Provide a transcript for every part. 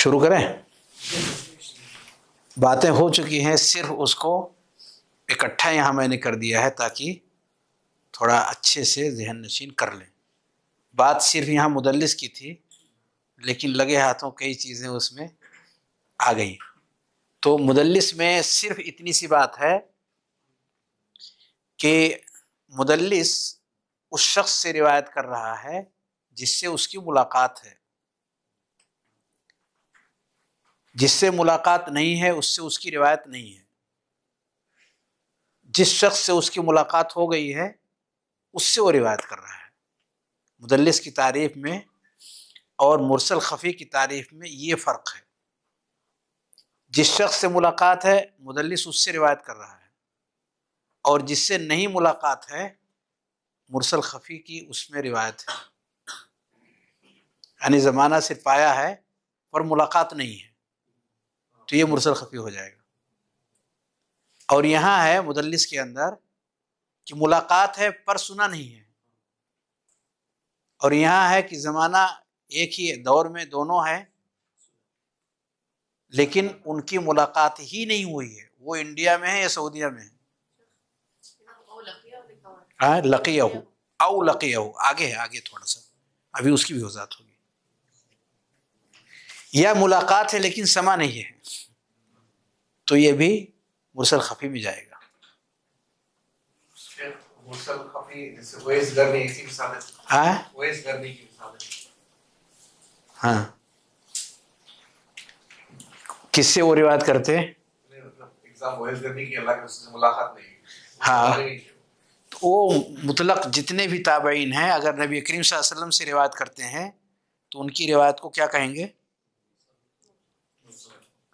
शुरू करें बातें हो चुकी हैं सिर्फ उसको इकट्ठा यहाँ मैंने कर दिया है ताकि थोड़ा अच्छे से जहन नशीन कर लें बात सिर्फ यहाँ मुदलस की थी लेकिन लगे हाथों कई चीज़ें उसमें आ गई तो मुदलस में सिर्फ इतनी सी बात है कि मुदलस उस शख्स से रिवायत कर रहा है जिससे उसकी मुलाकात है जिससे मुलाकात नहीं है उससे उसकी रिवायत नहीं है जिस शख्स से उसकी मुलाकात हो गई है उससे वो रिवायत कर रहा है मुदलस की तारीफ में और मुरसल खफ़ी की तारीफ में ये फ़र्क है जिस शख्स से मुलाकात है मुदलस उससे रिवायत कर रहा है और जिससे नहीं मुलाकात है मुरसल खफ़ी की उसमें रिवायत है यानी ज़माना सिर्फ आया है पर मुलाकात नहीं है तो ये मुरसल खफी हो जाएगा और यहाँ है मुदलिस के अंदर कि मुलाकात है पर सुना नहीं है और यहाँ है कि ज़माना एक ही दौर में दोनों है लेकिन उनकी मुलाकात ही नहीं हुई है वो इंडिया में है या सऊदीया में है हाँ, लकी लकिया औ लकिया आगे है आगे थोड़ा सा अभी उसकी भी वजात होगी या मुलाकात है लेकिन समा नहीं है तो ये भी मुरसल खफी में जाएगा हाँ? हाँ किससे वो रिवाज करते हैं मतलब हाँ तो वो मुतलक जितने भी ताबईन हैं अगर नबी करीम वसल्लम से रिवायत करते हैं तो उनकी रिवायत को क्या कहेंगे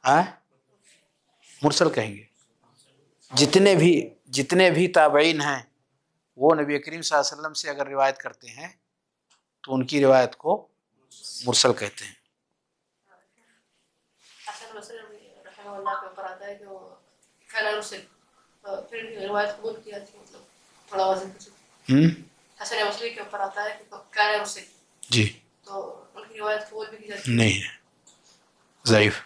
हाँ मुरसल कहेंगे जितने भी जितने भी ताबईन हैं वो नबी करीम वसल्लम से अगर रिवायत करते हैं तो उनकी रिवायत को मुरसल कहते हैं मतलब हम्म। जी तो उनकी रिवायत कबूल भी की जाती नहीं है ज़ाइफ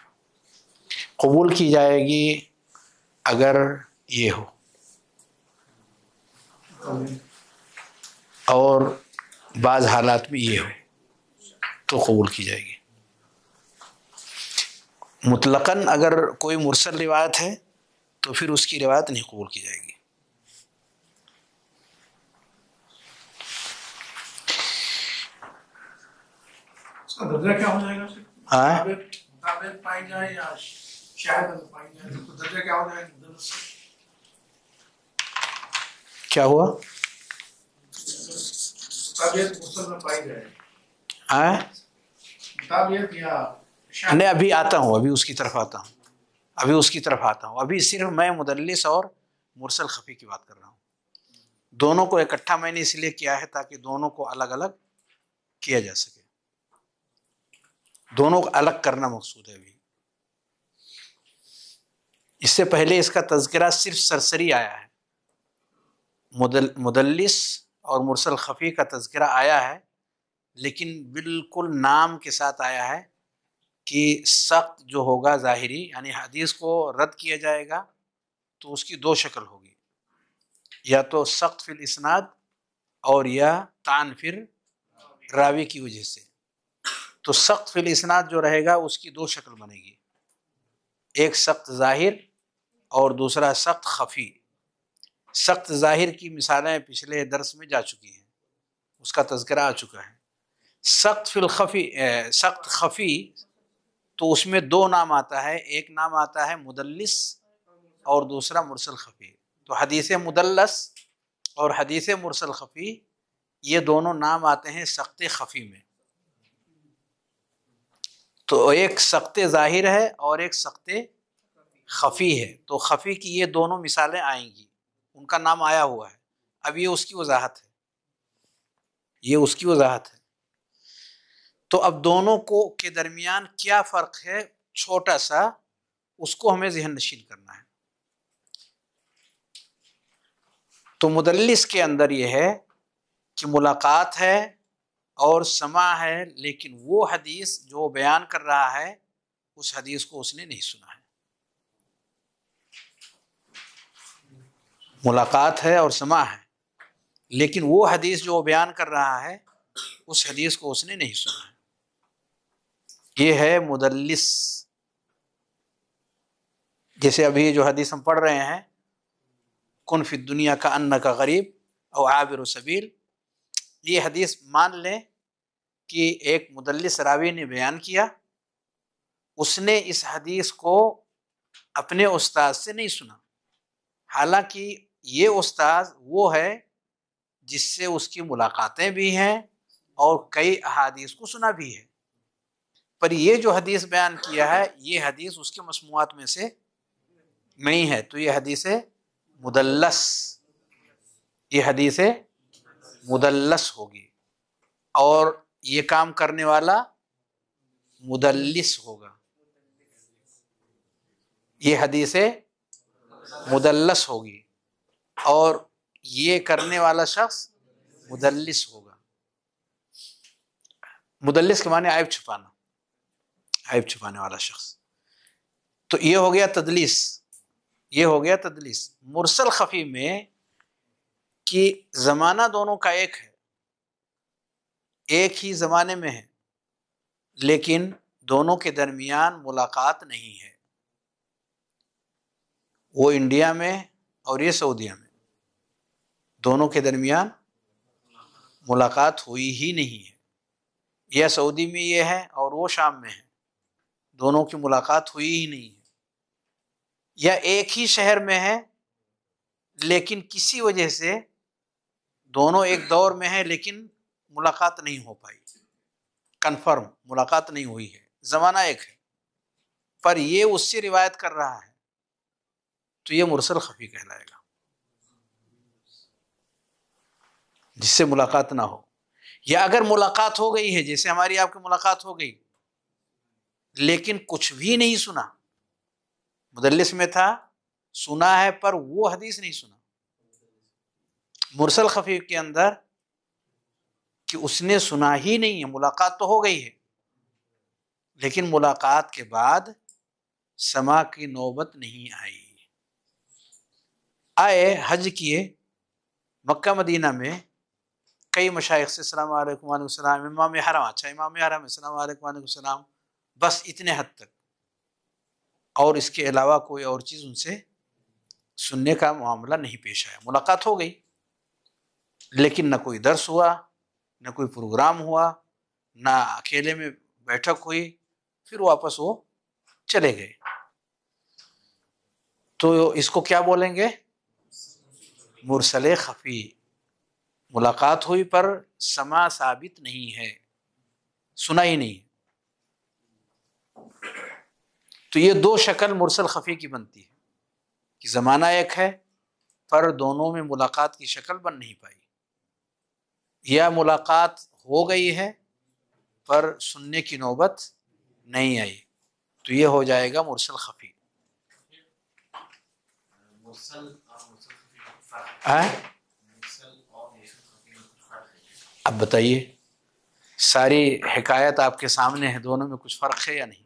कबूल की जाएगी अगर ये हो और बाज़ हालात में ये हो तो कबूल की जाएगी मुतलकन अगर कोई मुरसल रिवायत है तो फिर उसकी रिवायत नहीं कबूल की जाएगी क्या हो जाएगा तो क्या क्या हुआ हाँ? नहीं अभी आता हूँ अभी उसकी तरफ आता हूँ अभी उसकी तरफ आता हूँ अभी सिर्फ मैं मुदलिस और मुरसल खफ़ी की बात कर रहा हूँ दोनों को इकट्ठा मैंने इसलिए किया है ताकि दोनों को अलग अलग किया जा सके दोनों को अलग करना मकसूद है अभी इससे पहले इसका तस्करा सिर्फ सरसरी आया है मुदल मुदलिस और मुरसल खफ़ी का तस्करा आया है लेकिन बिल्कुल नाम के साथ आया है कि सख्त जो होगा ज़ाहरी यानी हदीस को रद्द किया जाएगा तो उसकी दो शक्ल होगी या तो सख्त फिल इसनाद और या तान फिर रावी की वजह से तो सख्त फिल इसनाद जो रहेगा उसकी दो शक्ल बनेगी एक सख्त ज़ाहिर और दूसरा सख्त खफ़ी सख्त ज़ाहिर की मिसालें पिछले दरस में जा चुकी हैं उसका तस्करा आ चुका है सख्त फिलखफ़ी सख्त खफ़ी तो उसमें दो नाम आता है एक नाम आता है मुदल्लिस और दूसरा मुरसल खफ़ी तो हदीस मुदलस और हदीस मुरसल खफ़ी ये दोनों नाम आते हैं सख्त खफ़ी में तो एक सख्त ज़ाहिर है और एक सख्त खफ़ी है तो खफ़ी की ये दोनों मिसालें आएंगी उनका नाम आया हुआ है अब ये उसकी वजाहत है ये उसकी वजाहत है तो अब दोनों को के दरमियान क्या फ़र्क है छोटा सा उसको हमें जहन नशीन करना है तो मुदलिस के अंदर यह है कि मुलाकात है और समा है लेकिन वो हदीस जो बयान कर रहा है उस हदीस को उसने नहीं सुना मुलाकात है और समा है लेकिन वो हदीस जो बयान कर रहा है उस हदीस को उसने नहीं सुना है ये है मुदलिस जैसे अभी जो हदीस हम पढ़ रहे हैं कन फित दुनिया का अन्न का गरीब और आबिर सबील ये हदीस मान लें कि एक मुदलिस रावी ने बयान किया उसने इस हदीस को अपने उस्ताद से नहीं सुना हालांकि ये उस्ताद वो है जिससे उसकी मुलाकातें भी हैं और कई अदीस को सुना भी है पर ये जो हदीस बयान किया है ये हदीस उसके मसमूआत में से नहीं है तो ये हदीस मुदलस ये हदीस मुदलस होगी और ये काम करने वाला मुदलस होगा ये हदीस मुदलस होगी और ये करने वाला शख्स मुदलिस होगा मुदलिस के माने आयब छुपाना आयब छुपाने वाला शख्स तो ये हो गया तदलीस ये हो गया तदलीस मुरसल खफी में कि ज़माना दोनों का एक है एक ही ज़माने में है लेकिन दोनों के दरमियान मुलाकात नहीं है वो इंडिया में और ये सऊदिया में दोनों के दरमियान मुलाकात हुई ही नहीं है यह सऊदी में ये है और वो शाम में है दोनों की मुलाकात हुई ही नहीं है यह एक ही शहर में है लेकिन किसी वजह से दोनों एक दौर में है लेकिन मुलाकात नहीं हो पाई कन्फर्म मुलाकात नहीं हुई है ज़माना एक है पर ये उससे रिवायत कर रहा है तो ये मुरसल खफी कहलाएगा जिससे मुलाकात ना हो या अगर मुलाकात हो गई है जैसे हमारी आपकी मुलाकात हो गई लेकिन कुछ भी नहीं सुना मुदलिस में था सुना है पर वो हदीस नहीं सुना मुरसल खफी के अंदर कि उसने सुना ही नहीं है मुलाकात तो हो गई है लेकिन मुलाकात के बाद समा की नौबत नहीं आई आए हज किए मक्का मदीना में कई मशाइ से सलाम इमाम हराम अच्छा इमाम हराम सलाम बस इतने हद तक और इसके अलावा कोई और चीज़ उनसे सुनने का मामला नहीं पेश आया मुलाकात हो गई लेकिन ना कोई दर्स हुआ न कोई प्रोग्राम हुआ ना अकेले में बैठक हुई फिर वापस वो चले गए तो इसको क्या बोलेंगे मुरसल खफ़ी मुलाकात हुई पर समा साबित नहीं है सुना ही नहीं तो ये दो शक्ल मुरसल खफ़ी की बनती है कि ज़माना एक है पर दोनों में मुलाकात की शक्ल बन नहीं पाई या मुलाकात हो गई है पर सुनने की नौबत नहीं आई तो ये हो जाएगा मुरसल खफ़ी मुरसल आ? हाँ? अब बताइए सारी हकायत आपके सामने है दोनों में कुछ फ़र्क है या नहीं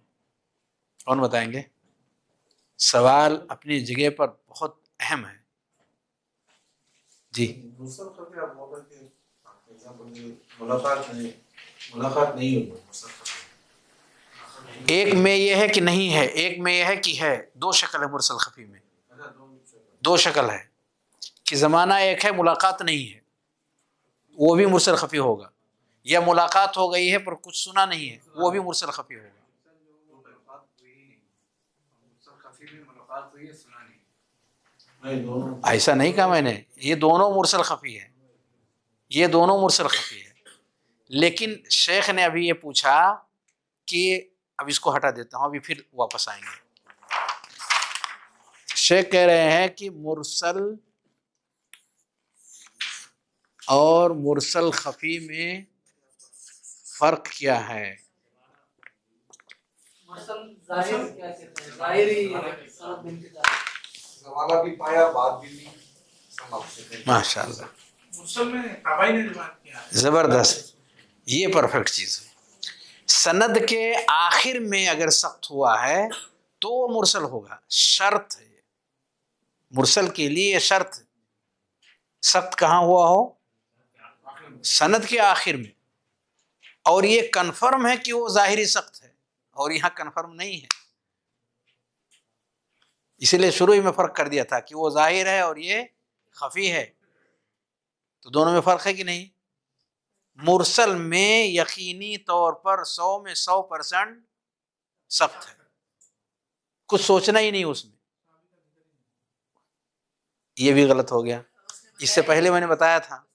कौन बताएंगे सवाल अपनी जगह पर बहुत अहम है जी मुलाकात नहीं एक में यह है कि नहीं है एक में यह है कि है दो शक्ल है मुरसल खफी में अच्छा, दो शक्ल है कि ज़माना एक है मुलाकात नहीं है वो भी मुरसल खफी होगा या मुलाकात हो गई है पर कुछ सुना नहीं है वो भी मुरसल खफी होगा ऐसा नहीं कहा मैंने ये दोनों मुरसल खफी है ये दोनों मुरसल खफी है लेकिन शेख ने अभी ये पूछा कि अब इसको हटा देता हूँ अभी फिर वापस आएंगे शेख कह रहे हैं कि मुरसल और मुरसल खफी में फ़र्क क्या है माशा ज़बरदस्त ये परफेक्ट चीज़ है सनद के आखिर में अगर सख्त हुआ है तो वो मुरसल होगा शर्त है मुरसल के लिए शर्त सख्त कहाँ हुआ हो सनद के आखिर में और ये कन्फर्म है कि वो ज़ाहरी सख्त है और यहाँ कन्फर्म नहीं है इसीलिए शुरू ही में फ़र्क कर दिया था कि वो ज़ाहिर है और ये खफी है तो दोनों में फ़र्क है कि नहीं मुरसल में यकीनी तौर पर सौ में सौ परसेंट सख्त है कुछ सोचना ही नहीं उसमें ये भी गलत हो गया इससे पहले मैंने बताया था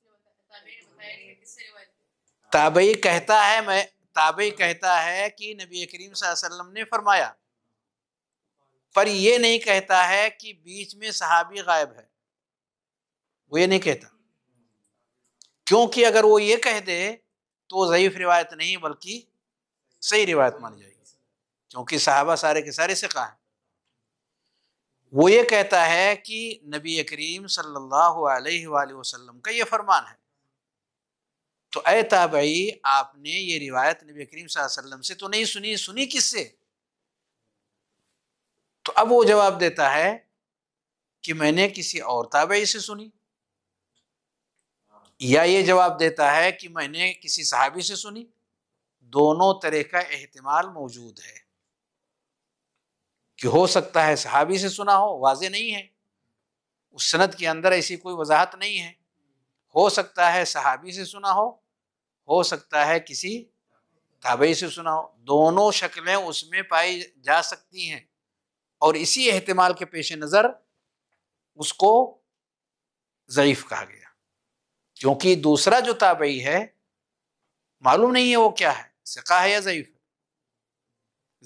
ताबई कहता है मैं ताबई कहता है कि नबी करीम सल्लम ने फरमाया पर यह नहीं कहता है कि बीच में सहाबी गायब है वो ये नहीं कहता क्योंकि अगर वो ये कह दे तो ज़यीफ़ रिवायत नहीं बल्कि सही रिवायत मानी जाएगी क्योंकि साहबा सारे के सारे से कहा है वो ये कहता है कि नबी करीम सल्लल्लाहु अलैहि वसल्लम का ये फरमान है तो ए ताबई आपने ये रिवायत नबी करीम वसल्लम से तो नहीं सुनी सुनी किससे तो अब वो जवाब देता है कि मैंने किसी और ताबई से सुनी या ये जवाब देता है कि मैंने किसी सहाबी से सुनी दोनों तरह का एहतमाल मौजूद है कि हो सकता है सहाबी से सुना हो वाजे नहीं है उस सनत के अंदर ऐसी कोई वजाहत नहीं है हो सकता है सहाबी से सुना हो हो सकता है किसी ताबई से सुना हो दोनों शक्लें उसमें पाई जा सकती हैं और इसी एहतमाल के पेश नज़र उसको ज़यीफ़ कहा गया क्योंकि दूसरा जो ताबई है मालूम नहीं है वो क्या है सिका है या ज़यीफ़ है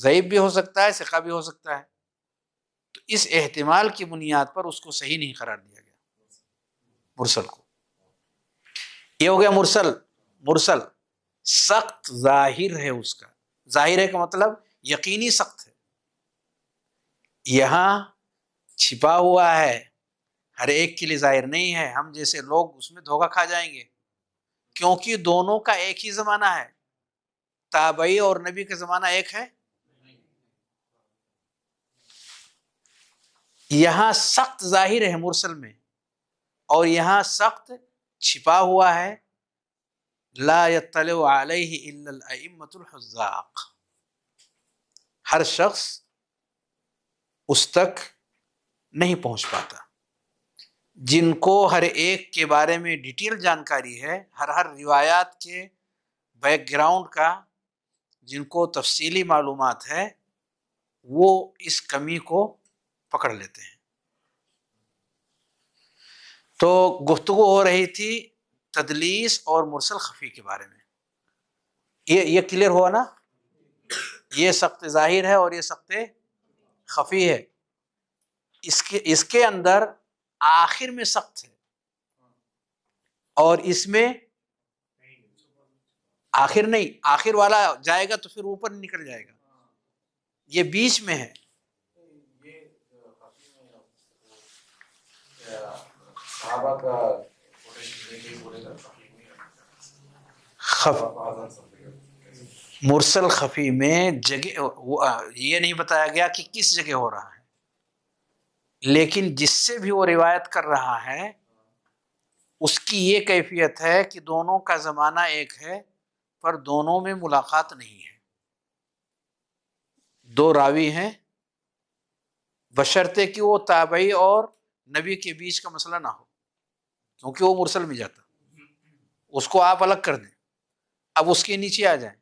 ज़यीफ़ भी हो सकता है सिका भी हो सकता है तो इस एहतमाल की बुनियाद पर उसको सही नहीं करार दिया गया मुरसल को ये हो गया मुरसल मुरसल सख्त जाहिर है उसका जाहिर है का मतलब यकीनी सख्त है यहाँ छिपा हुआ है हर एक के लिए जाहिर नहीं है हम जैसे लोग उसमें धोखा खा जाएंगे क्योंकि दोनों का एक ही ज़माना है ताबई और नबी का ज़माना एक है यहाँ सख्त जाहिर है मुरसल में और यहाँ सख्त छिपा हुआ है लातलज़ाक हर शख्स उस तक नहीं पहुंच पाता जिनको हर एक के बारे में डिटेल जानकारी है हर हर रिवायात के बैकग्राउंड का जिनको तफसीली मालूम है वो इस कमी को पकड़ लेते हैं तो गुफ्तु हो रही थी तदलीस और मुरसल खफ़ी के बारे में ये ये क्लियर हुआ ना ये सख्त ज़ाहिर है और ये सख्त खफ़ी है इसके इसके अंदर आखिर में सख्त है और इसमें आखिर नहीं आखिर वाला जाएगा तो फिर ऊपर निकल जाएगा ये बीच में है ये खफ मुरसल खफी में जगह ये नहीं बताया गया कि किस जगह हो रहा है लेकिन जिससे भी वो रिवायत कर रहा है उसकी ये कैफियत है कि दोनों का ज़माना एक है पर दोनों में मुलाकात नहीं है दो रावी हैं बशर्ते कि वो ताबई और नबी के बीच का मसला ना हो क्योंकि वो मुरसल में जाता उसको आप अलग कर दें अब उसके नीचे आ जाए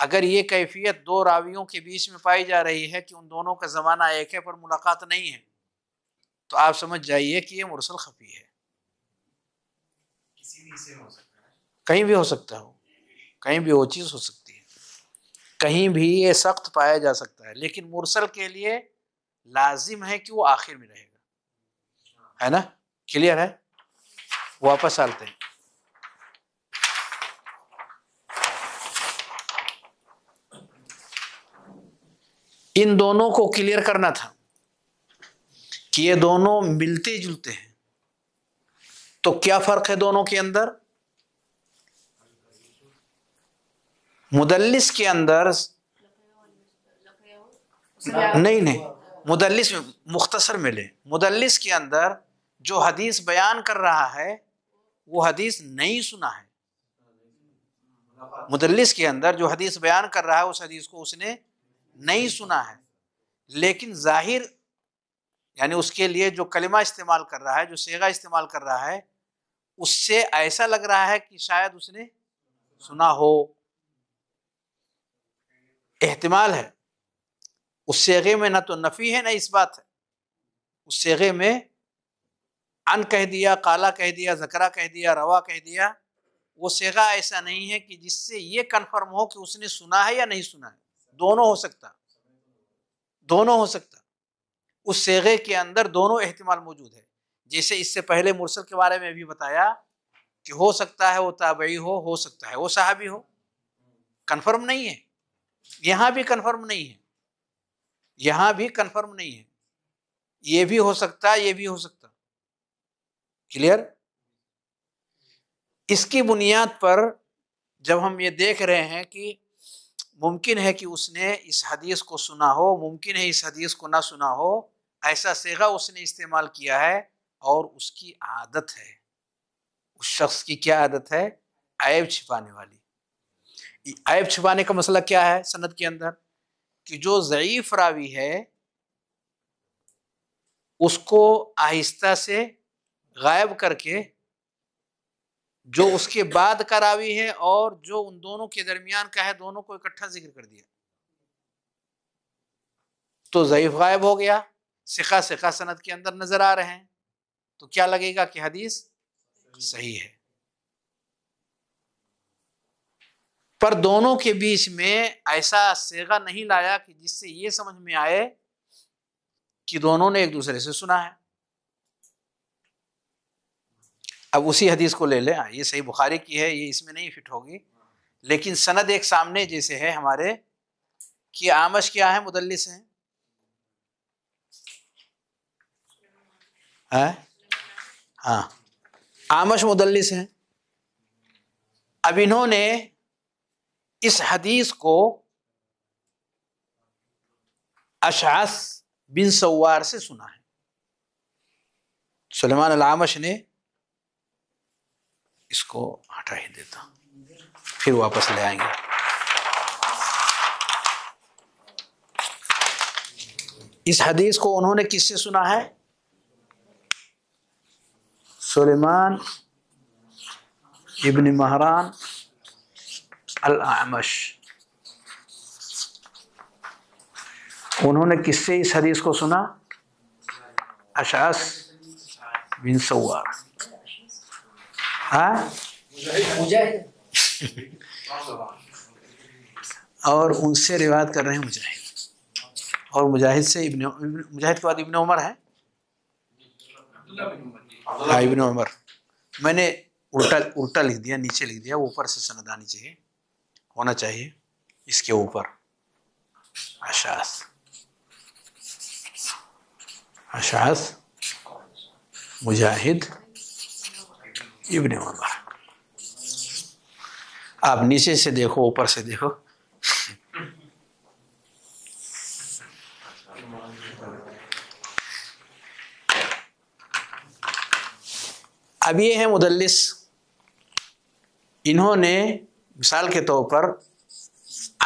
अगर ये कैफियत दो रावियों के बीच में पाई जा रही है कि उन दोनों का ज़माना एक है पर मुलाकात नहीं है तो आप समझ जाइए कि ये मुरसल खफी है कहीं भी हो सकता हो कहीं भी वो चीज़ हो सकती है कहीं भी ये सख्त पाया जा सकता है लेकिन मुरसल के लिए लाजिम है कि वो आखिर में रहेगा है ना क्लियर है वापस आते हैं इन दोनों को क्लियर करना था कि ये दोनों मिलते जुलते हैं तो क्या फ़र्क है दोनों के अंदर मुदलिस के अंदर नहीं नहीं मुदलिस मुख्तसर मिले मुदलिस के अंदर जो हदीस बयान कर रहा है वो हदीस नहीं सुना है मुदलिस के अंदर जो हदीस बयान कर रहा है उस हदीस को उसने नहीं सुना है लेकिन जाहिर यानी उसके लिए जो कलिमा इस्तेमाल कर रहा है जो सेगा इस्तेमाल कर रहा है उससे ऐसा लग रहा है कि शायद उसने सुना हो एहतमाल है उस सेगे में ना तो नफ़ी है ना इस बात है उस सेगे में अन कह दिया काला कह दिया जकरा कह दिया रवा कह दिया वो सेगा ऐसा नहीं है कि जिससे ये कन्फर्म हो कि उसने सुना है या नहीं सुना है दोनों हो सकता दोनों हो सकता उस सेगे के अंदर दोनों अहतमाल मौजूद है जैसे इससे पहले मुरसल के बारे में भी बताया कि हो सकता है वो ताबई हो हो सकता है वो साहबी हो कन्फर्म नहीं है यहाँ भी कन्फर्म नहीं है यहाँ भी कन्फर्म नहीं है ये भी हो सकता ये भी हो सकता क्लियर इसकी बुनियाद पर जब हम ये देख रहे हैं कि मुमकिन है कि उसने इस हदीस को सुना हो मुमकिन है इस हदीस को ना सुना हो ऐसा सेगा उसने इस्तेमाल किया है और उसकी आदत है उस शख्स की क्या आदत है ऐब छिपाने वाली ऐब छिपाने का मसला क्या है सनत के अंदर कि जो ज़यीफ़ रावी है उसको आहिस्ता से गायब करके जो उसके बाद करावी है और जो उन दोनों के दरमियान का है दोनों को इकट्ठा जिक्र कर दिया तो ज़यीफ गायब हो गया सिखा सिखा सनद के अंदर नज़र आ रहे हैं तो क्या लगेगा कि हदीस सही है पर दोनों के बीच में ऐसा सेगा नहीं लाया कि जिससे ये समझ में आए कि दोनों ने एक दूसरे से सुना है अब उसी हदीस को ले लें हाँ, ये सही बुखारी की है ये इसमें नहीं फिट होगी लेकिन सनद एक सामने जैसे है हमारे कि आमश क्या है मुदलिस हैं है हाँ आमश मुदलिस हैं अब इन्होंने इस हदीस को अशास बिन सवार से सुना है सलमान आमश ने इसको हटा ही देता फिर वापस ले आएंगे इस हदीस को उन्होंने किससे सुना है सुलेमान इब्न महरान अल-आमश उन्होंने किससे इस हदीस को सुना अशास बिन सवार हाँ? मुजाहिद और उनसे रिवायत कर रहे हैं मुजाहिद और मुजाहिद से इब्न मुजाहिद के बाद इब्न उमर है हाँ इब्न उमर मैंने उल्टा उल्टा लिख दिया नीचे लिख दिया ऊपर से सनद आनी चाहिए होना चाहिए इसके ऊपर अशास अशास मुजाहिद इबन उमर आप नीचे से देखो ऊपर से देखो अब ये है मुदलिस इन्होंने मिसाल के तौर पर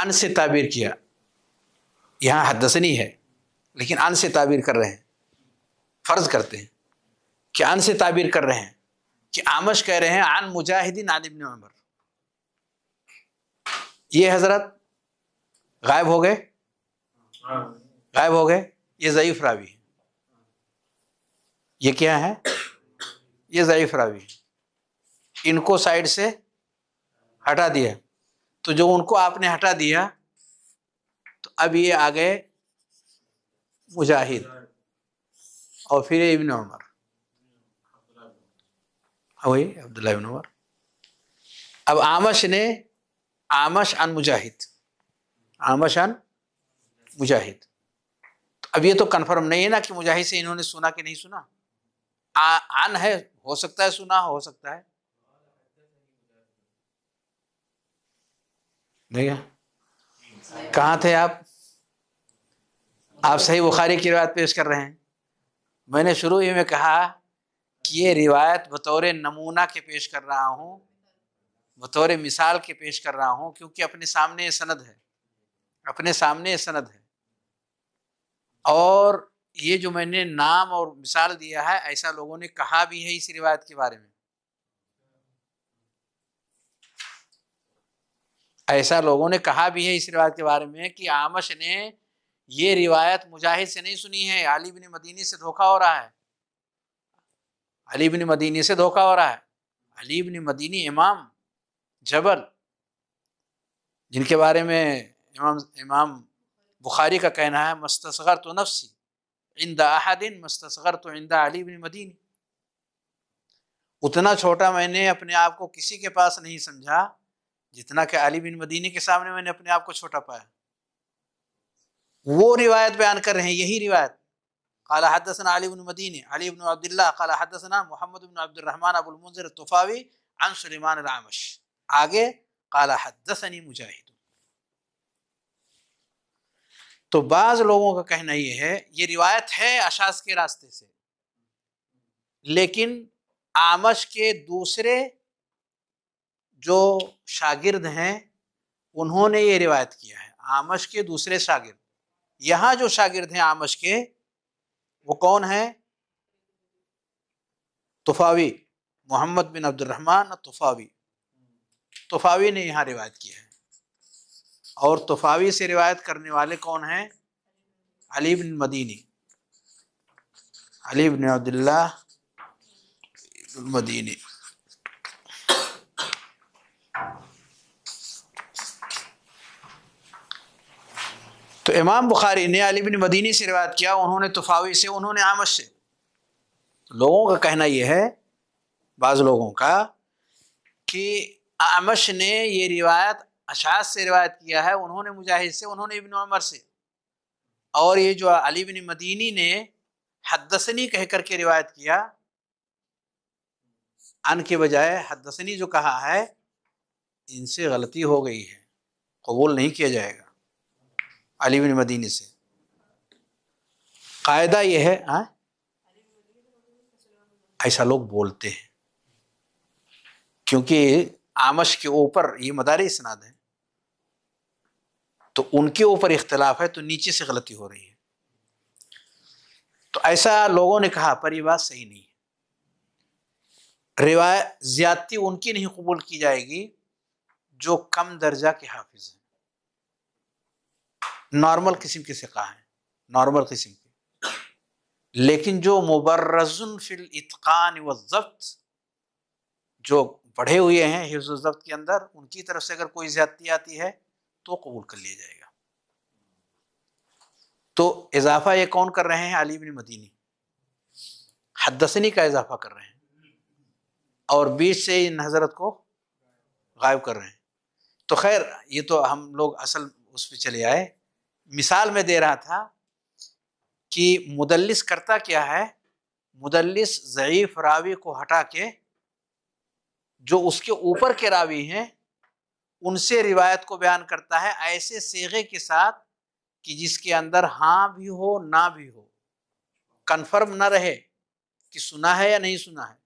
अन से ताबीर किया यहाँ हदसनी है लेकिन अन से ताबीर कर रहे हैं फ़र्ज़ करते हैं कि अन से ताबीर कर रहे हैं कि आमश कह रहे हैं आन मुजाहिदीन आन इबन उमर ये हजरत गायब हो गए गायब हो गए ये ज़यीफ रावी है ये क्या है ये ज़यीफ रावी है इनको साइड से हटा दिया तो जो उनको आपने हटा दिया तो अब ये आ गए मुजाहिद और फिर इबन उमर वही अब्दुल्ला बिन उमर अब आमश ने आमश अन मुजाहिद आमश अन मुजाहिद तो अब ये तो कन्फर्म नहीं है ना कि मुजाहिद से इन्होंने सुना कि नहीं सुना आ, आन है हो सकता है सुना हो सकता है नहीं कहाँ थे आप आप सही बुखारी की बात पेश कर रहे हैं मैंने शुरू ही में कहा कि ये रिवायत बतौर नमूना के पेश कर रहा हूँ बतौर मिसाल के पेश कर रहा हूँ क्योंकि अपने सामने ये सनद है अपने सामने ये सनद है और ये जो मैंने नाम और मिसाल दिया है ऐसा लोगों ने कहा भी है इस रिवायत के बारे में ऐसा लोगों ने कहा भी है इस रिवायत के बारे में कि आमश ने ये रिवायत मुजाहिद से नहीं सुनी है आली बिन मदीनी से धोखा हो रहा है अली मदीनी से धोखा हो रहा है अली मदीनी इमाम जबल जिनके बारे में इमाम इमाम बुखारी का कहना है मस्तसगर तो नफसी इंदा अहदिन मस्तर तो इंदा अली मदीनी उतना छोटा मैंने अपने आप को किसी के पास नहीं समझा जितना कि अली बिन मदीनी के सामने मैंने अपने आप को छोटा पाया वो रिवायत बयान कर रहे हैं यही रिवायत قال حدثنا علي بن مديني علي بن عبد الله قال حدثنا محمد بن عبد الرحمن أبو المنذر الطفاوي عن سليمان العمش आगे काला हदसनी मुजाहिद तो बाज लोगों का कहना यह है ये रिवायत है अशास के रास्ते से लेकिन आमश के दूसरे जो शागिर्द हैं उन्होंने ये रिवायत किया है आमश के दूसरे शागिर्द यहाँ जो शागिर्द हैं आमश के वो कौन है तुफावी मोहम्मद बिन अब्दुलरहमान तुफावी तुफावी ने यहाँ रिवायत किया है और तुफावी से रिवायत करने वाले कौन हैं अली बिन मदीनी अली बिन अब्दुल्ला मदीनी तो इमाम बुखारी ने अली बिन मदीनी से रिवायत किया उन्होंने तुफावी से उन्होंने आमद से लोगों का कहना यह है बाज़ लोगों का कि आमश ने ये रिवायत अशाज से रिवायत किया है उन्होंने मुजाहिद से उन्होंने इबन अमर से और ये जो अली बिन मदीनी ने हदसनी कह करके रिवायत किया अन के बजाय हदसनी जो कहा है इनसे गलती हो गई है कबूल नहीं किया जाएगा अली बिन मदीनी से कायदा यह है हाँ ऐसा लोग बोलते हैं क्योंकि आमश के ऊपर ये मदारी सनाद है तो उनके ऊपर इख्तलाफ है तो नीचे से गलती हो रही है तो ऐसा लोगों ने कहा पर यह बात सही नहीं है रिवायत ज़्यादती उनकी नहीं कबूल की जाएगी जो कम दर्जा के हाफिज हैं नॉर्मल किस्म के सिका हैं नॉर्मल किस्म के लेकिन जो मुबर्रजुन फिल इतकान व जब्त जो पढ़े हुए हैं हिफ्ज जब्त के अंदर उनकी तरफ से अगर कोई ज्यादती आती है तो कबूल कर लिया जाएगा तो इजाफा ये कौन कर रहे हैं अली बिन मदीनी हदसनी का इजाफा कर रहे हैं और बीच से इन हजरत को गायब कर रहे हैं तो खैर ये तो हम लोग असल उस पर चले आए मिसाल में दे रहा था कि मुदलिस करता क्या है मुदलिस ज़यीफ़ रावी को हटा के जो उसके ऊपर के रावी हैं उनसे रिवायत को बयान करता है ऐसे सेगे के साथ कि जिसके अंदर हाँ भी हो ना भी हो कन्फर्म ना रहे कि सुना है या नहीं सुना है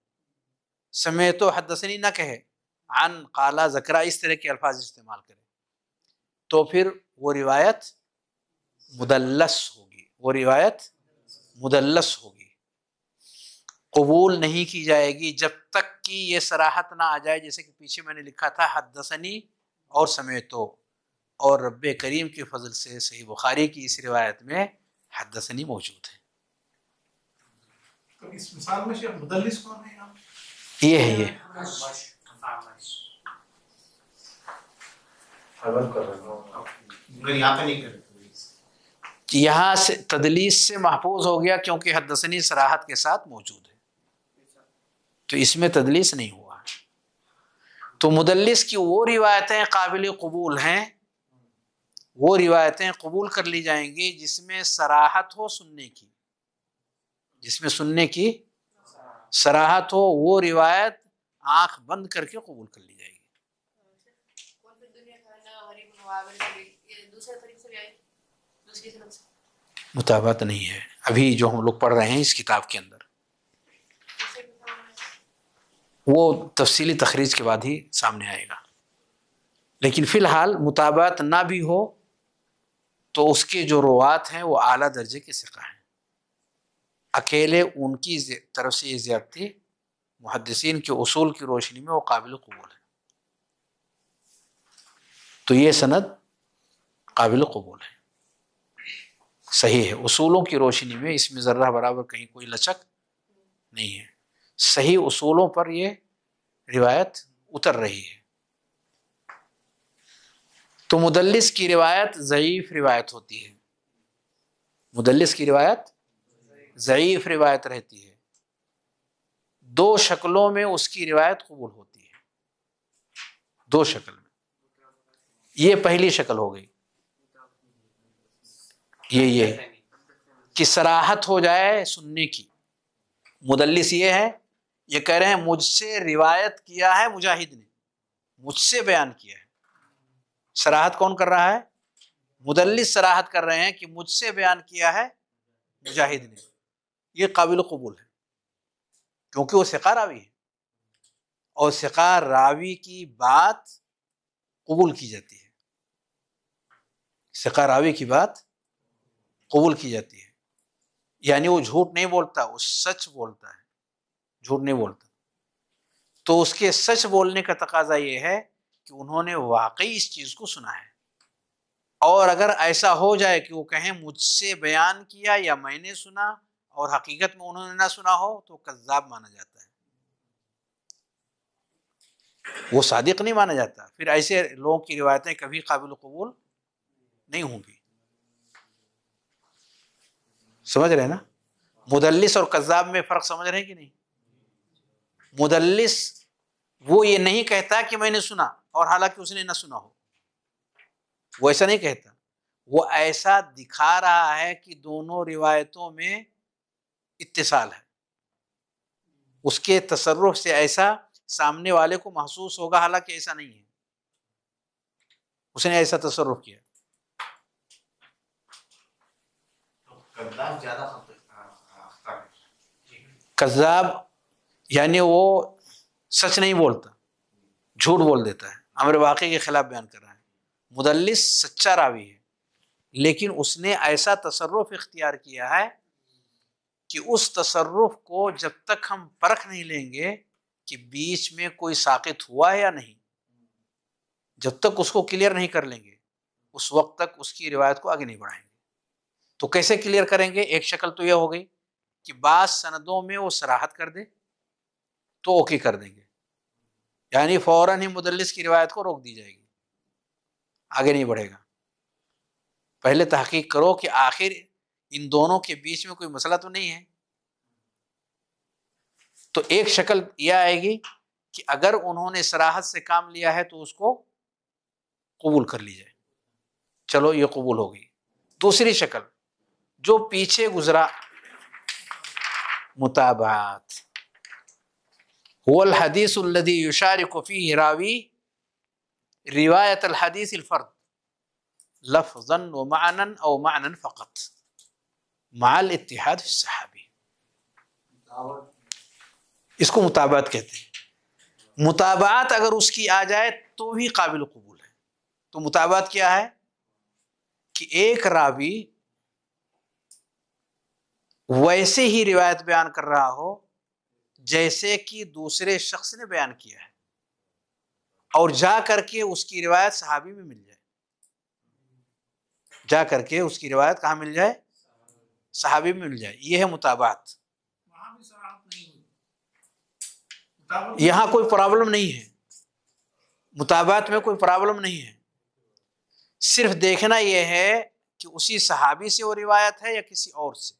समय तो हदसनी ना कहे अन काला जकरा इस तरह के अल्फाज इस्तेमाल करें तो फिर वो रिवायत मुदलस होगी वो रिवायत मुदलस होगी कबूल नहीं की जाएगी जब तक कि ये सराहत ना आ जाए जैसे कि पीछे मैंने लिखा था हदसनी और समय तो और रब करीम के फजल से सही बुखारी की इस रिवायत में हदसनी मौजूद है तो इस में कौन है ये है ये यहाँ पे नहीं कर यहाँ से तदलीस से महफूज हो गया क्योंकि हदसनी सराहत के साथ मौजूद है तो इसमें तदलीस नहीं हुआ तो मुदलिस की वो रिवायतें काबिल कबूल हैं वो रिवायतें कबूल कर ली जाएंगी जिसमें सराहत हो सुनने की जिसमें सुनने की सराहत हो वो रिवायत आंख बंद करके कबूल कर ली जाएगी अच्छा, मुताबात नहीं है अभी जो हम लोग पढ़ रहे हैं इस किताब के अंदर वो तफसीली तखरीज के बाद ही सामने आएगा लेकिन फ़िलहाल मुताबात ना भी हो तो उसके जो रुआत हैं वो आला दर्जे के सिका हैं अकेले उनकी तरफ से ये ज़्यादती मुहदसिन के असूल की रोशनी में वो काबिल कबूल है तो ये सनद काबिल कबूल है सही है उसूलों की रोशनी में इसमें ज़र्रा बराबर कहीं कोई लचक नहीं है सही उसूलों पर यह रिवायत उतर रही है तो मुदलिस की रिवायत ज़यीफ़ रिवायत होती है मुदलिस की रिवायत ज़यीफ़ रिवायत रहती है दो शक्लों में उसकी रिवायत कबूल होती है दो शक्ल में ये पहली शक्ल हो गई ये ये कि सराहत हो जाए सुनने की मुदलिस ये है ये कह रहे हैं मुझसे रिवायत किया है मुजाहिद ने मुझसे बयान किया है सराहत कौन कर रहा है मुदलिस सराहत कर रहे हैं कि मुझसे बयान किया है मुजाहिद ने ये काबिल कबूल है क्योंकि वो सिका रावी है और सिका रावी की बात कबूल की जाती है सिका रावी की बात कबूल की जाती है यानी वो झूठ नहीं बोलता वो सच बोलता है झूठ नहीं बोलता तो उसके सच बोलने का तकाजा ये है कि उन्होंने वाकई इस चीज़ को सुना है और अगर ऐसा हो जाए कि वो कहें मुझसे बयान किया या मैंने सुना और हकीकत में उन्होंने ना सुना हो तो कज्जाब माना जाता है वो सादिक नहीं माना जाता फिर ऐसे लोगों की रिवायतें कभी काबिल कबूल नहीं होंगी समझ रहे ना मुदलिस और कज्जाब में फ़र्क समझ रहे हैं कि नहीं मुदलिस वो ये नहीं कहता कि मैंने सुना और हालांकि उसने ना सुना हो वो ऐसा नहीं कहता वो ऐसा दिखा रहा है कि दोनों रिवायतों में इत्तेसाल है उसके तसरफ से ऐसा सामने वाले को महसूस होगा हालांकि ऐसा नहीं है उसने ऐसा तसरफ किया कज्जाब यानी वो सच नहीं बोलता झूठ बोल देता है अमर वाक़े के ख़िलाफ़ बयान कर रहा है मुदलिस सच्चा रावी है लेकिन उसने ऐसा तसरफ़ इख्तियार किया है कि उस तसरफ़ को जब तक हम परख नहीं लेंगे कि बीच में कोई साकित हुआ है या नहीं जब तक उसको क्लियर नहीं कर लेंगे उस वक्त तक उसकी रिवायत को आगे नहीं बढ़ाएंगे तो कैसे क्लियर करेंगे एक शक्ल तो यह हो गई कि बास सनदों में वो सराहत कर दे तो ओके कर देंगे यानी फौरन ही मुदलिस की रिवायत को रोक दी जाएगी आगे नहीं बढ़ेगा पहले तहकीक करो कि आखिर इन दोनों के बीच में कोई मसला तो नहीं है तो एक शक्ल यह आएगी कि अगर उन्होंने सराहत से काम लिया है तो उसको कबूल कर ली जाए चलो ये कबूल होगी दूसरी शक्ल जो पीछे गुजरा मुताबात हुल हदीस युशार कोफ़ी हिरावी रिवायत हदीस लफजन व मानन और मानन फ़कत माल इतिहाद साहबी इसको मुताबात कहते हैं मुताबात अगर उसकी आ जाए तो भी काबिल कबूल है तो मुताबात क्या है कि एक रावी वैसे ही रिवायत बयान कर रहा हो जैसे कि दूसरे शख्स ने बयान किया है और जा करके उसकी रिवायत सहाबी में मिल जाए जा करके उसकी रिवायत कहाँ मिल जाए सहाबी में मिल जाए यह है मुताबात यहां कोई प्रॉब्लम नहीं है मुताबात में कोई प्रॉब्लम नहीं है सिर्फ देखना यह है कि उसी सहाबी से वो रिवायत है या किसी और से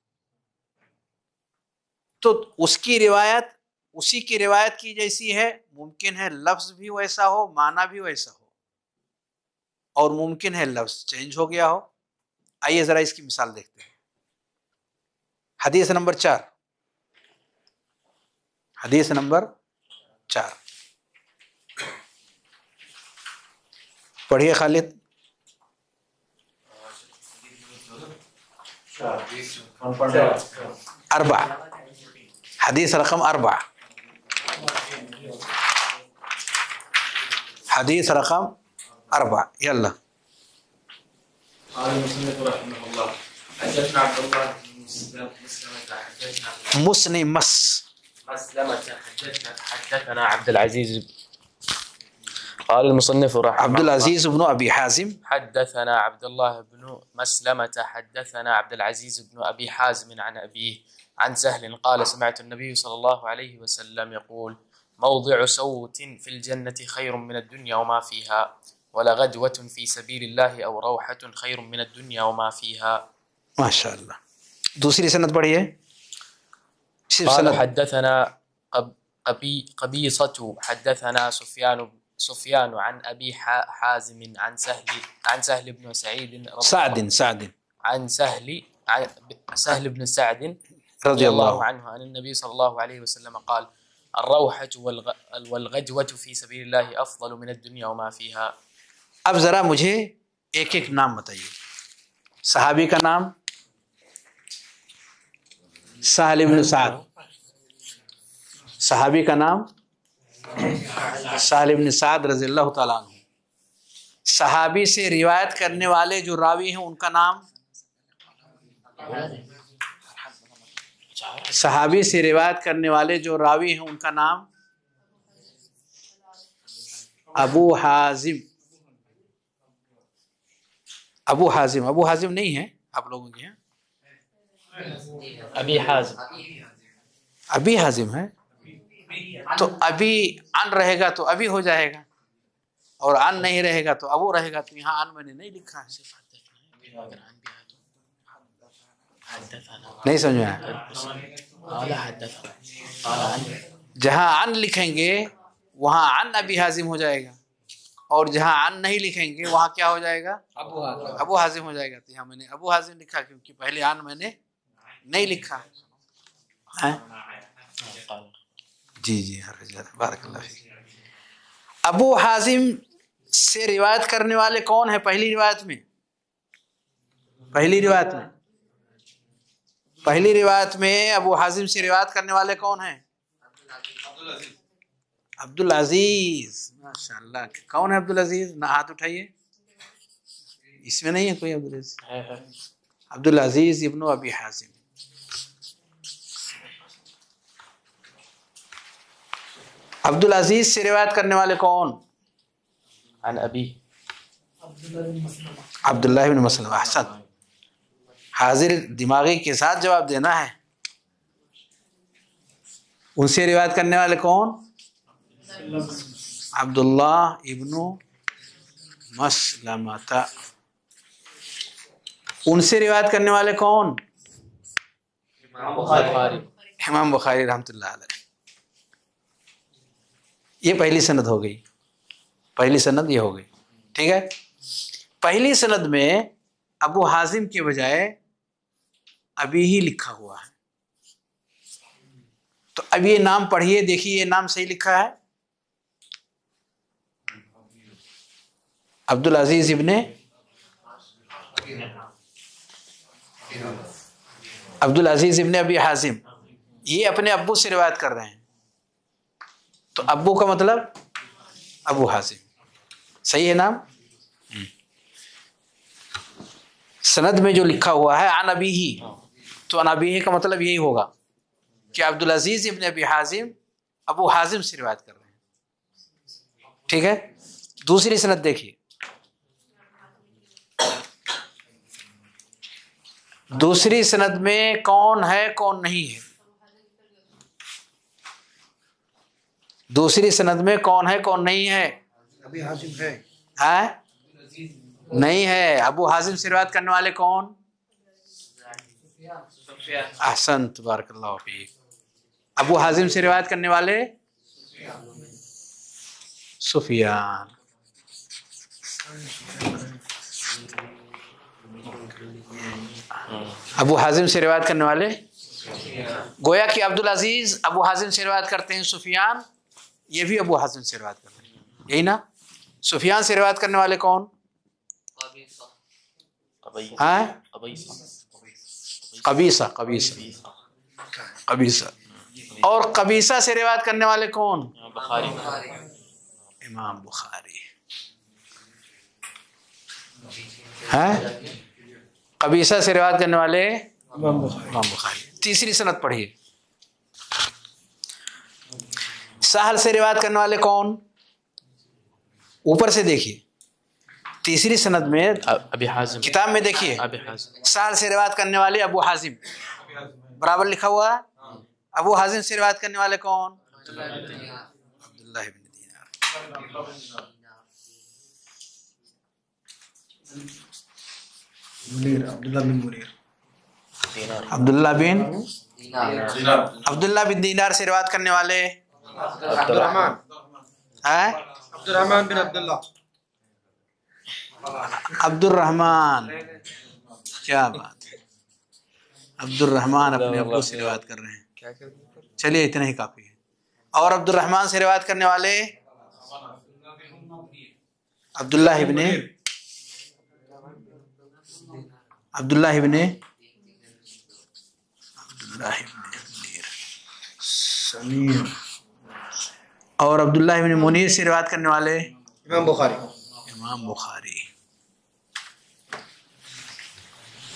तो उसकी रिवायत उसी की रिवायत की जैसी है मुमकिन है लफ्ज भी वैसा हो माना भी वैसा हो और मुमकिन है लफ्ज चेंज हो गया हो आइए ज़रा इसकी मिसाल देखते हैं हदीस नंबर चार हदीस नंबर चार पढ़िए खालिद अरबा حديث رقم أربعة حديث رقم أربعة يلا قال المصنف رحمه الله حدثنا عبد الله بن مسلمة حدثنا مسلم مس مسلمة حدثنا حدثنا عبد العزيز قال المصنف رحمه عبد العزيز بن ابي حازم حدثنا عبد الله بن مسلمة حدثنا عبد العزيز بن ابي حازم عن ابيه عن سهل قال سمعت النبي صلى الله عليه وسلم يقول موضع سوت في الجنة خير من الدنيا وما فيها ولغدوة في سبيل الله أو روحة خير من الدنيا وما فيها ما شاء الله دوسري سنة بڑھئے قال حدثنا قبي قبيصة حدثنا سفيان سفيان عن أبي حازم عن سهل عن سهل بن سعيد سعد سعد عن سهل عن سهل بن سعد رضي الله عنه أن النبي صلى الله عليه وسلم قال الروحة والغدوة في سبيل الله أفضل من الدنيا وما فيها اب ذرا مجھے ایک ایک نام بتائیے صحابی کا نام سہل ابن سعد صحابی کا نام سہل ابن سعد رضی اللہ تعالیٰ عنہ صحابی سے روایت کرنے والے جو راوی ہیں ان کا نام सहाबी से रिवायत करने वाले जो रावी हैं उनका नाम अबू हाजिम अबू हाजिम अबू हाजिम नहीं है आप लोगों के यहाँ अभी हाजिम अभी हाजिम है तो अभी अन रहेगा तो अभी हो जाएगा और अन नहीं रहेगा तो अबू रहेगा तो यहाँ अन मैंने नहीं लिखा है सिर्फ नहीं समझ में जहाँ अन लिखेंगे वहाँ अन अभी हाजिम हो जाएगा और जहाँ अन नहीं लिखेंगे वहाँ क्या हो जाएगा अबू हाजिम अबू हाजिम हो जाएगा तो यहाँ मैंने अबू हाजिम लिखा क्योंकि पहले अन मैंने नहीं लिखा है जी जी बारक अबू हाजिम से रिवायत करने वाले कौन है पहली रिवायत में पहली रिवायत में पहली रिवायत में अबू हाजिम से रिवायत करने वाले कौन है अब्दुल अजीज माशा कौन है अब्दुल अजीज ना हाथ उठाइए इसमें नहीं है कोई अब्दुल अजीज अब्दुल अजीज इब्न अबी हाजिम अब्दुल अजीज से रिवायत करने वाले कौन अन अबी अब्दुल्ला बिन हाजिर दिमागी के साथ जवाब देना है उनसे रिवायत करने वाले कौन अब्दुल्ला इब्नु मसलमता उनसे रिवायत करने वाले कौन इमाम बुखारी रहमतुल्लाह ये पहली सनद हो गई पहली सनद ये हो गई ठीक है पहली सनद में अबू हाजिम के बजाय अभी ही लिखा हुआ है तो अब ये नाम पढ़िए देखिए ये नाम सही लिखा है अब्दुल अजीज इब्ने अब्दुल अजीज इब्ने अबी हाजिम ये अपने अब्बू से रिवायत कर रहे हैं तो अब्बू का मतलब अबू हाजिम सही है नाम सनद में जो लिखा हुआ है अन अबी ही तो अनाबी का मतलब यही होगा कि अब्दुल अजीज इबन अबी हाजिम अबू हाजिम से रिवायत कर रहे हैं ठीक है दूसरी सनत देखिए दूसरी सनद में कौन है कौन नहीं है दूसरी सनद में कौन है कौन नहीं है अभी हाजिम है, है? नहीं है अबू हाजिम से रिवायत करने वाले कौन आसन तबारक अबू हाजिम से रिवायत करने वाले सुफियान अबू हाजिम से रिवायत करने वाले गोया कि अब्दुल अजीज अबू हाजिम से रिवायत करते हैं सुफियान ये भी अबू हाजिम से रिवायत करते हैं यही ना सुफियान से रिवायत करने वाले कौन हाँ कबीसा कबीसा कबीसा और कबीसा से रिवायत करने वाले कौन बुखारी इमाम बुखारी है कबीसा से रिवायत करने वाले इमाम बुखारी तीसरी सनत पढ़िए सहल से रिवायत करने वाले कौन ऊपर से देखिए तीसरी सनद में अभी हाजिम किताब में देखिए साल से रिवायत करने वाले अबू हाजिम बराबर लिखा हुआ अबू हाजिम से रिवायत करने वाले कौन अब्दुल्ला बिन अब्दुल्ला बिन दीनार से रिवायत करने वाले अब्दुलरहमान अब्दुलरहमान बिन अब्दुल्ला रहमान क्या बात है अब्दुलरहमान अपने अब से रिवायत कर रहे हैं चलिए इतना ही काफ़ी है और अब्दुलरहमान से रिवायत करने वाले अब्दुल्ला इबन अब्दुल्ला इबन और अब्दुल्ला मुनीर से रिवायत करने वाले इमाम बुखारी इमाम बुखारी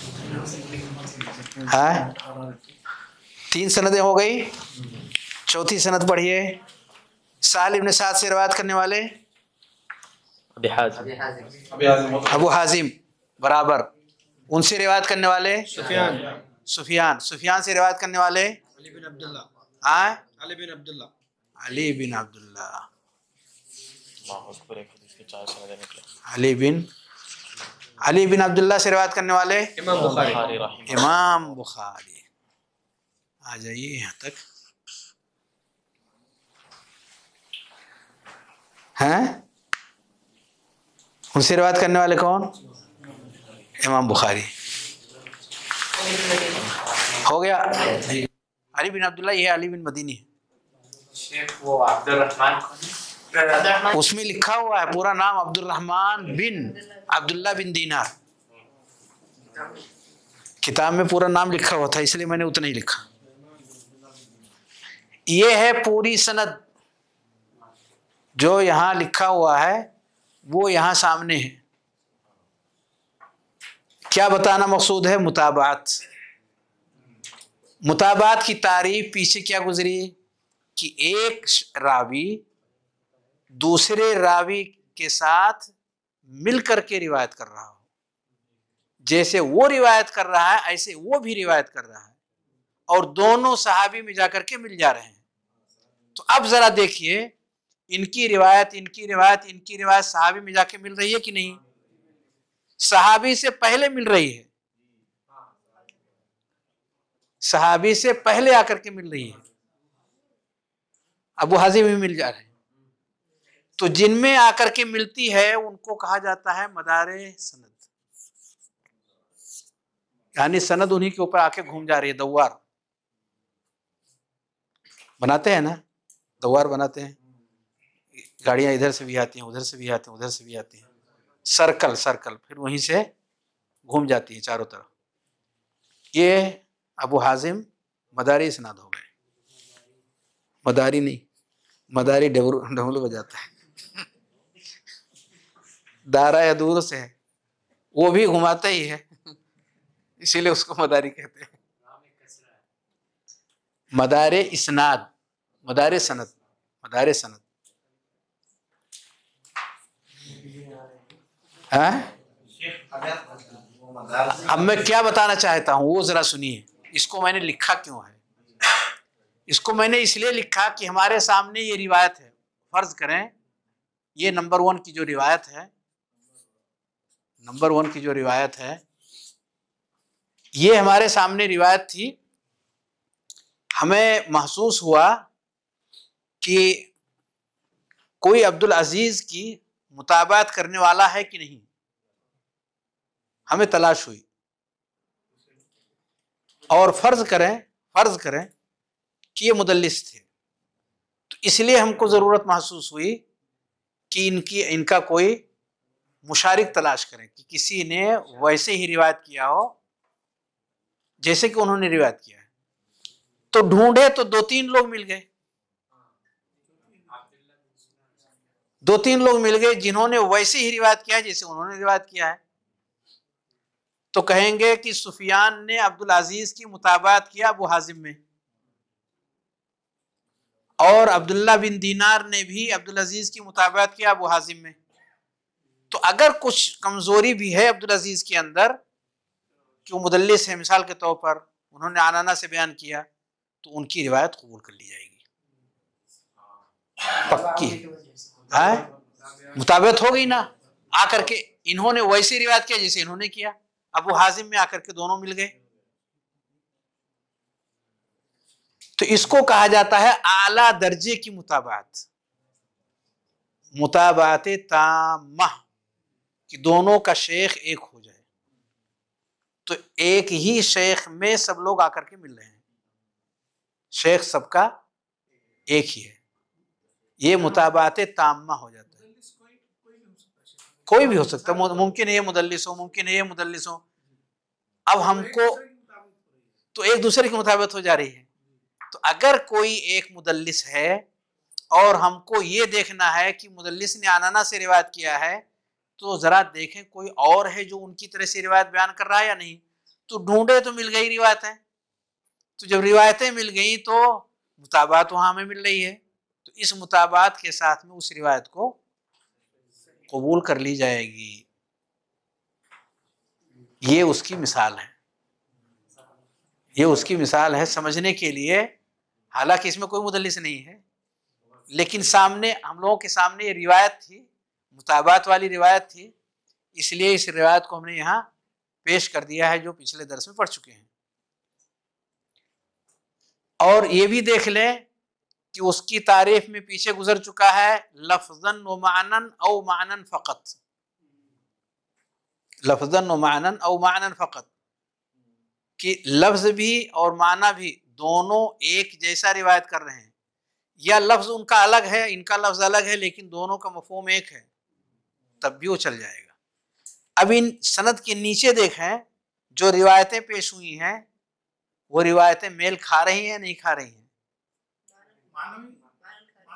है हाँ? तीन सनदें हो गई चौथी सनद पढ़िए साल इब्न साथ से रवायत करने वाले अबू हाजिम बराबर उनसे रिवायत करने वाले सुफियान सुफियान से रिवायत करने वाले हाँ? अली बिन अब्दुल्ला अली बिन अब्दुल्ला अली बिन अब्दुल्ला अली बिन अली बिन अब्दुल्ला से रिवायत करने वाले इमाम बुखारी आ जाइए यहाँ तक हैं उनसे रिवायत करने वाले कौन इमाम बुखारी हो गया अली बिन अब्दुल्ला ये अली बिन मदीनी है उसमें लिखा हुआ है पूरा नाम अब्दुल रहमान बिन अब्दुल्ला बिन दीनार किताब में पूरा नाम लिखा हुआ था इसलिए मैंने उतना ही लिखा ये है पूरी सनद जो यहाँ लिखा हुआ है वो यहाँ सामने है क्या बताना मकसूद है मुताबात मुताबात की तारीफ पीछे क्या गुजरी कि एक रावी दूसरे रावी के साथ मिलकर के रिवायत कर रहा हो जैसे वो रिवायत कर रहा है ऐसे वो भी रिवायत कर रहा है और दोनों सहाबी में जाकर के मिल जा रहे हैं तो अब ज़रा देखिए इनकी रिवायत इनकी रिवायत इनकी रिवायत सहाबी में जाके मिल रही है कि नहीं सहाबी से पहले मिल रही है सहाबी से पहले आकर के मिल रही है अब वो हाजी भी मिल जा रहे हैं तो जिनमें आकर के मिलती है उनको कहा जाता है मदारे सनद यानी सनद उन्हीं के ऊपर आके घूम जा रही है दौवार बनाते हैं ना दौवार बनाते हैं गाड़ियां इधर से भी आती हैं उधर से भी आती हैं उधर से भी आती हैं सर्कल सर्कल फिर वहीं से घूम जाती है चारों तरफ ये अबू हाजिम मदारी सनाद हो गए मदारी नहीं मदारी डबरू डबरू बजाता है दारा या दूर से है वो भी घुमाता ही है इसीलिए उसको मदारी कहते हैं मदारे इसनाद मदार सनत मदारे सनत हाँ? अब मैं क्या बताना चाहता हूँ वो ज़रा सुनिए इसको मैंने लिखा क्यों है इसको मैंने इसलिए लिखा कि हमारे सामने ये रिवायत है फ़र्ज़ करें ये नंबर वन की जो रिवायत है नंबर वन की जो रिवायत है ये हमारे सामने रिवायत थी हमें महसूस हुआ कि कोई अब्दुल अजीज़ की मुताबात करने वाला है कि नहीं हमें तलाश हुई और फ़र्ज़ करें फ़र्ज़ करें कि ये मुदलिस थे तो इसलिए हमको ज़रूरत महसूस हुई कि इनकी इनका कोई मुशारिक तलाश करें कि किसी ने वैसे ही रिवायत किया हो जैसे कि उन्होंने रिवायत किया है तो ढूंढे तो दो तीन लोग मिल गए दो तीन लोग मिल गए जिन्होंने वैसे ही रिवायत किया है जैसे उन्होंने रिवायत किया है तो कहेंगे कि सुफियान ने अब्दुल अजीज की मुताबात किया अबू हाजिम में और अब्दुल्ला बिन दीनार ने भी अब्दुल अजीज की मुताबात किया अबू हाजिम में तो अगर कुछ कमज़ोरी भी है अब्दुल अजीज़ के अंदर कि वो मुदलिस है मिसाल के तौर पर उन्होंने आनाना से बयान किया तो उनकी रिवायत कबूल कर ली जाएगी पक्की है हाँ? मुताबिक हो गई ना आकर के इन्होंने वैसी रिवायत किया जैसे इन्होंने किया अब वो हाजिम में आकर के दोनों मिल गए तो इसको कहा जाता है आला दर्जे की मुताबात मुताबात तामह कि दोनों का शेख एक हो जाए तो एक ही शेख में सब लोग आकर के मिल रहे हैं शेख सबका एक ही है ये मुताबात तामा हो जाता है कोई भी हो सकता है मुमकिन है ये मुदलिस हो मुमकिन है ये मुदलिस हो अब हमको तो एक दूसरे के मुताबिक हो जा रही है तो अगर कोई एक मुदलिस है और हमको ये देखना है कि मुदलिस ने आनाना से रिवायत किया है तो ज़रा देखें कोई और है जो उनकी तरह से रिवायत बयान कर रहा है या नहीं तो ढूंढे तो मिल गई रिवायतें तो जब रिवायतें मिल गई तो मुताबात वहां हमें मिल रही है तो इस मुताबात के साथ में उस रिवायत को कबूल कर ली जाएगी ये उसकी मिसाल है ये उसकी मिसाल है समझने के लिए हालांकि इसमें कोई मुदलिस नहीं है लेकिन सामने हम लोगों के सामने ये रिवायत थी मुताबात वाली रिवायत थी इसलिए इस रिवायत को हमने यहाँ पेश कर दिया है जो पिछले दर्श में पढ़ चुके हैं और ये भी देख लें कि उसकी तारीफ में पीछे गुजर चुका है लफजन वमानन औ मानन फ़कत लफजन वमानन औ मानन फ़कत कि लफ्ज़ भी और माना भी दोनों एक जैसा रिवायत कर रहे हैं या लफ्ज़ उनका अलग है इनका लफ्ज़ अलग है लेकिन दोनों का मफहम एक है तब भी वो चल जाएगा अब इन सनद के नीचे देखें जो रिवायतें पेश हुई हैं वो रिवायतें मेल खा रही हैं नहीं खा रही हैं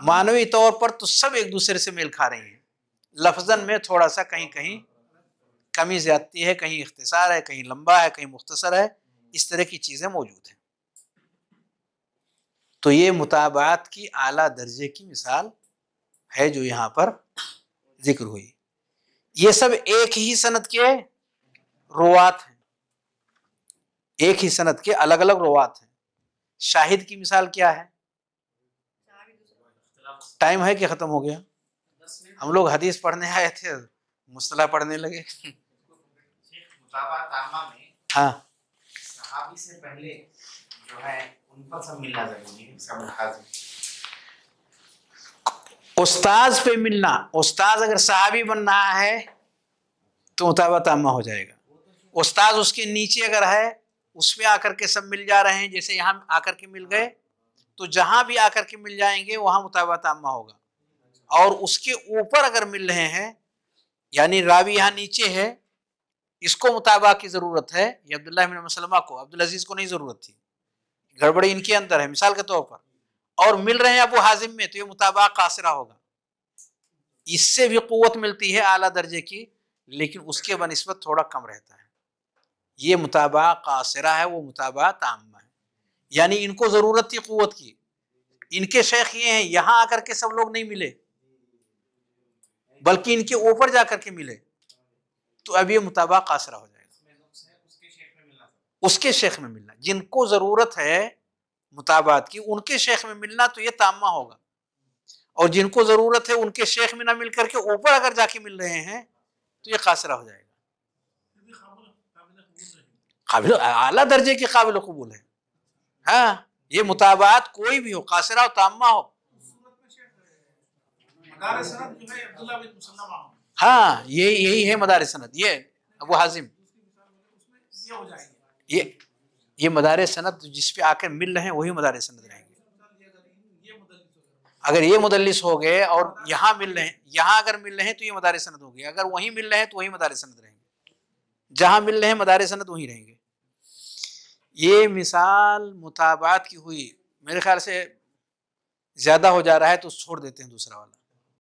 मानवी तौर पर तो सब एक दूसरे से मेल खा रही हैं लफजन में थोड़ा सा कहीं कहीं कमी ज्यादती है कहीं इख्तिसार है कहीं लंबा है कहीं मुख्तसर है इस तरह की चीज़ें मौजूद हैं तो ये मुताबात की आला दर्जे की मिसाल है जो यहाँ पर जिक्र हुई ये सब एक ही सनत के रुआत हैं एक ही सनत के अलग अलग रुआत हैं शाहिद की मिसाल क्या है टाइम है कि ख़त्म हो गया हम लोग हदीस पढ़ने आए थे मुसला पढ़ने लगे हाँ से पहले जो है उन पर सब मिलना जरूरी है सब हाजिर उस्ताज पे मिलना उस्ताज अगर साहबी बन रहा है तो मुताबा तामा हो जाएगा उस्ताज उसके नीचे अगर है उसमें आकर के सब मिल जा रहे हैं जैसे यहाँ आकर के मिल गए तो जहां भी आकर के मिल जाएंगे वहाँ मुताबा तामा होगा और उसके ऊपर अगर मिल रहे हैं यानी रावी यहाँ नीचे है इसको मुताबा की ज़रूरत है ये अब्दुल्ला को अब्दुल अजीज़ को नहीं ज़रूरत थी गड़बड़ी इनके अंदर है मिसाल के तौर पर और मिल रहे हैं अबू हाजिम में तो ये मुताबा कासरा होगा इससे भी क़वत मिलती है आला दर्जे की लेकिन उसके बनस्बत थोड़ा कम रहता है ये मुताबा कासरा है वो मुताबा तामा है यानी इनको ज़रूरत थी क़वत की इनके शेख ये हैं यहाँ आकर के सब लोग नहीं मिले बल्कि इनके ऊपर जा कर के मिले तो अब ये मुताबा कासरा हो जाएगा उसके शेख में मिलना जिनको ज़रूरत है मुताबात की उनके शेख में मिलना तो ये तामा होगा और जिनको ज़रूरत है उनके शेख में ना मिल करके ऊपर अगर जाके मिल रहे हैं तो ये खासरा हो जाएगा काबिल अला दर्जे के काबिल कबूल है हाँ ये मुताबात कोई भी हो कासरा हो तामा हो हाँ ये यही है मदार सनत ये अबू हाजिम ये ये मदार सनत जिस पे आकर मिल रहे हैं वही मदार सनत रहेंगे अगर ये मुदलिस हो गए और यहाँ मिल रहे हैं यहाँ अगर मिल रहे हैं तो ये मदार सनत हो गए अगर वहीं मिल रहे हैं तो वही मदार सनत रहेंगे जहाँ मिल रहे हैं मदार सनत वहीं रहेंगे ये मिसाल मुताबात की हुई मेरे ख्याल से ज़्यादा हो जा रहा है तो छोड़ देते हैं दूसरा वाला